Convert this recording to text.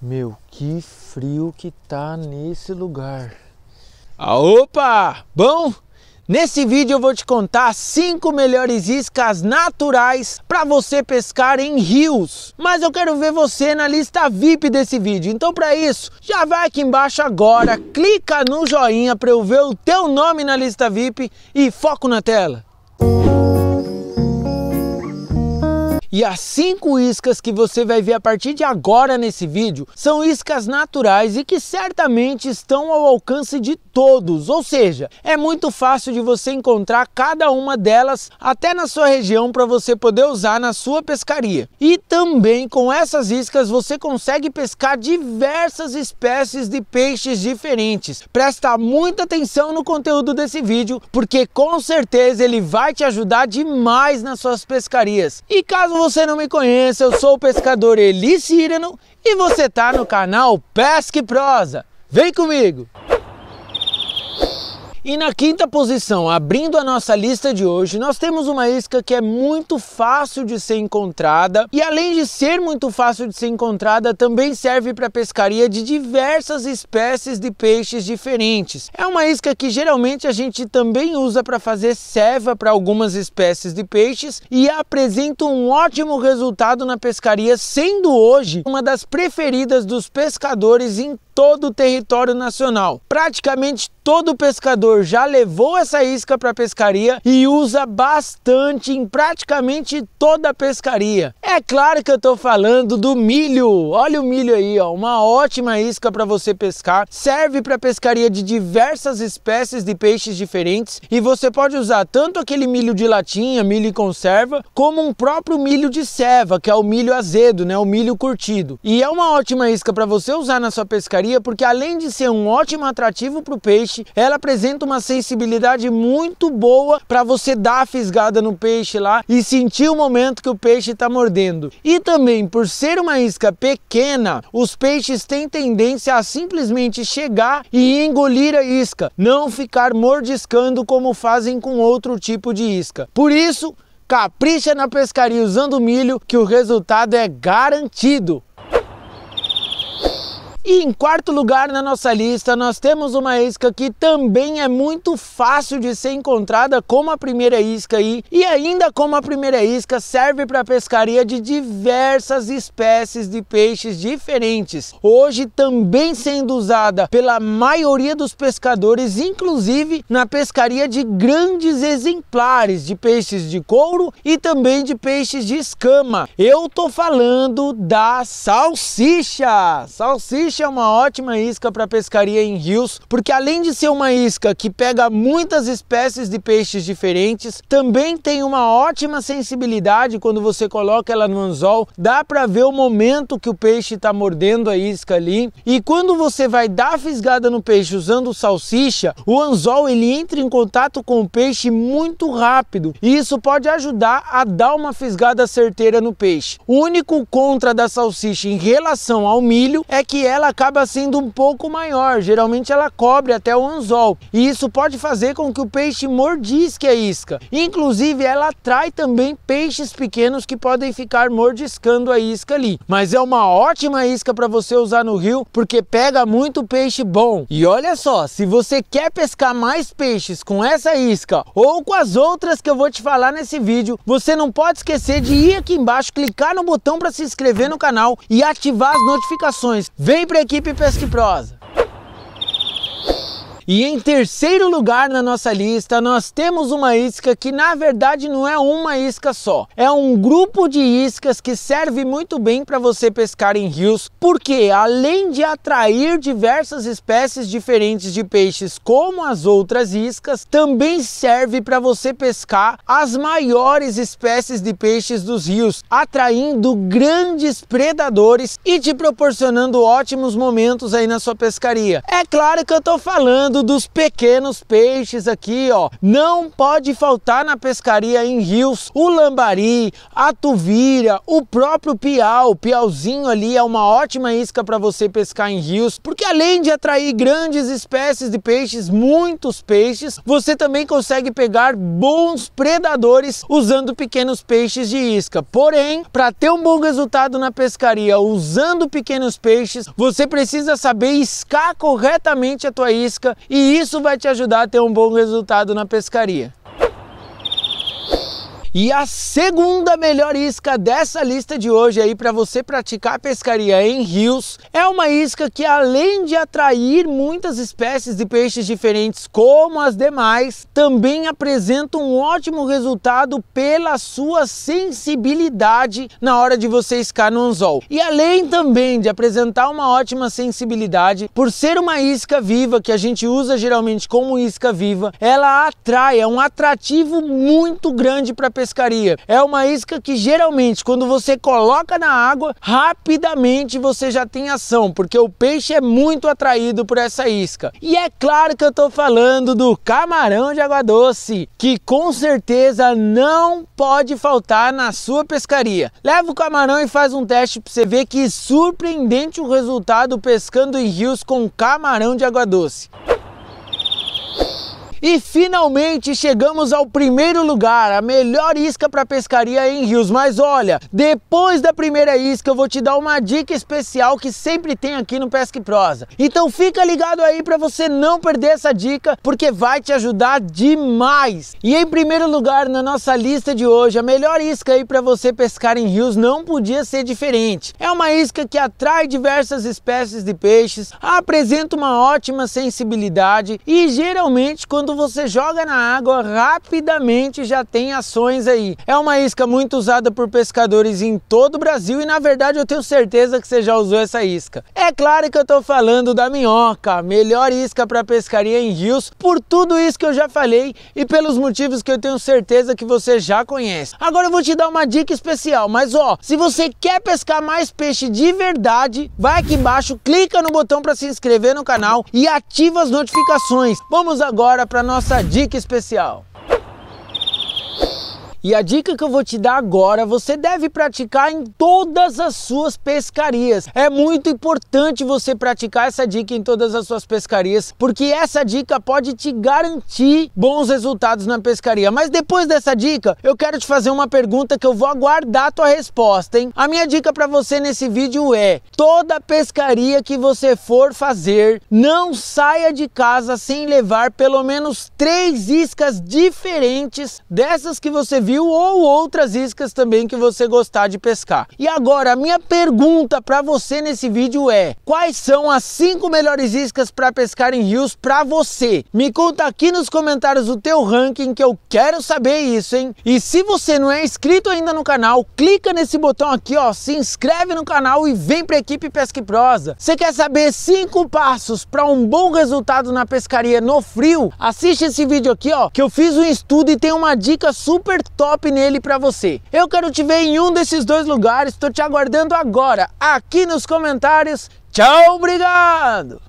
Meu, que frio que tá nesse lugar. Ah, opa! Bom, Nesse vídeo eu vou te contar 5 melhores iscas naturais para você pescar em rios. Mas eu quero ver você na lista VIP desse vídeo. Então para isso, já vai aqui embaixo agora, clica no joinha para eu ver o teu nome na lista VIP e foco na tela. Música e as cinco iscas que você vai ver a partir de agora nesse vídeo são iscas naturais e que certamente estão ao alcance de todos, ou seja, é muito fácil de você encontrar cada uma delas até na sua região para você poder usar na sua pescaria. E também com essas iscas você consegue pescar diversas espécies de peixes diferentes. Presta muita atenção no conteúdo desse vídeo porque com certeza ele vai te ajudar demais nas suas pescarias. E caso você não me conhece eu sou o pescador Eli Cirano e você está no canal Pesque Prosa. Vem comigo! E na quinta posição, abrindo a nossa lista de hoje, nós temos uma isca que é muito fácil de ser encontrada e além de ser muito fácil de ser encontrada, também serve para pescaria de diversas espécies de peixes diferentes. É uma isca que geralmente a gente também usa para fazer ceva para algumas espécies de peixes e apresenta um ótimo resultado na pescaria, sendo hoje uma das preferidas dos pescadores em todo o território nacional. Praticamente todo pescador já levou essa isca para pescaria e usa bastante em praticamente toda a pescaria. É claro que eu estou falando do milho. Olha o milho aí, ó, uma ótima isca para você pescar. Serve para pescaria de diversas espécies de peixes diferentes e você pode usar tanto aquele milho de latinha, milho e conserva, como um próprio milho de ceva, que é o milho azedo, né, o milho curtido. E é uma ótima isca para você usar na sua pescaria porque além de ser um ótimo atrativo para o peixe peixe, ela apresenta uma sensibilidade muito boa para você dar a fisgada no peixe lá e sentir o momento que o peixe está mordendo. E também, por ser uma isca pequena, os peixes têm tendência a simplesmente chegar e engolir a isca, não ficar mordiscando como fazem com outro tipo de isca. Por isso, capricha na pescaria usando milho que o resultado é garantido. E em quarto lugar na nossa lista, nós temos uma isca que também é muito fácil de ser encontrada como a primeira isca aí, e ainda como a primeira isca serve para pescaria de diversas espécies de peixes diferentes. Hoje também sendo usada pela maioria dos pescadores, inclusive na pescaria de grandes exemplares de peixes de couro e também de peixes de escama. Eu tô falando da salsicha. Salsicha peixe é uma ótima isca para pescaria em rios, porque além de ser uma isca que pega muitas espécies de peixes diferentes, também tem uma ótima sensibilidade quando você coloca ela no anzol, dá para ver o momento que o peixe está mordendo a isca ali. E quando você vai dar fisgada no peixe usando salsicha, o anzol ele entra em contato com o peixe muito rápido e isso pode ajudar a dar uma fisgada certeira no peixe. O único contra da salsicha em relação ao milho é que ela acaba sendo um pouco maior, geralmente ela cobre até o anzol, e isso pode fazer com que o peixe mordisque a isca. Inclusive, ela atrai também peixes pequenos que podem ficar mordiscando a isca ali. Mas é uma ótima isca para você usar no rio, porque pega muito peixe bom. E olha só, se você quer pescar mais peixes com essa isca ou com as outras que eu vou te falar nesse vídeo, você não pode esquecer de ir aqui embaixo, clicar no botão para se inscrever no canal e ativar as notificações. Vem pra equipe Pesquiprosa. E em terceiro lugar na nossa lista, nós temos uma isca que na verdade não é uma isca só, é um grupo de iscas que serve muito bem para você pescar em rios, porque além de atrair diversas espécies diferentes de peixes, como as outras iscas, também serve para você pescar as maiores espécies de peixes dos rios, atraindo grandes predadores e te proporcionando ótimos momentos aí na sua pescaria. É claro que eu estou falando falando dos pequenos peixes aqui, ó. Não pode faltar na pescaria em rios o lambari, a tuvira, o próprio piau. O piauzinho ali é uma ótima isca para você pescar em rios, porque além de atrair grandes espécies de peixes, muitos peixes, você também consegue pegar bons predadores usando pequenos peixes de isca. Porém, para ter um bom resultado na pescaria usando pequenos peixes, você precisa saber iscar corretamente a tua isca e isso vai te ajudar a ter um bom resultado na pescaria. E a segunda melhor isca dessa lista de hoje aí para você praticar pescaria em rios é uma isca que além de atrair muitas espécies de peixes diferentes como as demais, também apresenta um ótimo resultado pela sua sensibilidade na hora de você iscar no anzol. E além também de apresentar uma ótima sensibilidade, por ser uma isca viva que a gente usa geralmente como isca viva, ela atrai, é um atrativo muito grande para pescaria. É uma isca que geralmente, quando você coloca na água, rapidamente você já tem ação, porque o peixe é muito atraído por essa isca. E é claro que eu estou falando do camarão de água doce, que com certeza não pode faltar na sua pescaria. Leva o camarão e faz um teste para você ver que surpreendente o resultado pescando em rios com camarão de água doce. E finalmente chegamos ao primeiro lugar, a melhor isca para pescaria em rios. Mas olha, depois da primeira isca eu vou te dar uma dica especial que sempre tem aqui no Pesca e Prosa. Então fica ligado aí para você não perder essa dica, porque vai te ajudar demais. E em primeiro lugar na nossa lista de hoje, a melhor isca aí para você pescar em rios não podia ser diferente. É uma isca que atrai diversas espécies de peixes, apresenta uma ótima sensibilidade e geralmente quando quando você joga na água, rapidamente já tem ações aí. É uma isca muito usada por pescadores em todo o Brasil e na verdade eu tenho certeza que você já usou essa isca. É claro que eu estou falando da minhoca, melhor isca para pescaria em rios, por tudo isso que eu já falei e pelos motivos que eu tenho certeza que você já conhece. Agora eu vou te dar uma dica especial, mas ó, se você quer pescar mais peixe de verdade, vai aqui embaixo, clica no botão para se inscrever no canal e ativa as notificações. Vamos agora para para nossa dica especial. E a dica que eu vou te dar agora, você deve praticar em todas as suas pescarias. É muito importante você praticar essa dica em todas as suas pescarias, porque essa dica pode te garantir bons resultados na pescaria. Mas depois dessa dica, eu quero te fazer uma pergunta que eu vou aguardar a tua resposta, hein? A minha dica para você nesse vídeo é: toda pescaria que você for fazer, não saia de casa sem levar pelo menos três iscas diferentes dessas que você navio ou outras iscas também que você gostar de pescar. E agora, a minha pergunta para você nesse vídeo é: quais são as 5 melhores iscas para pescar em rios para você? Me conta aqui nos comentários o teu ranking que eu quero saber isso, hein? E se você não é inscrito ainda no canal, clica nesse botão aqui, ó, se inscreve no canal e vem para a equipe Pesca e Prosa. Você quer saber 5 passos para um bom resultado na pescaria no frio? Assiste esse vídeo aqui, ó, que eu fiz um estudo e tem uma dica super top nele para você. Eu quero te ver em um desses dois lugares, estou te aguardando agora, aqui nos comentários. Tchau, obrigado!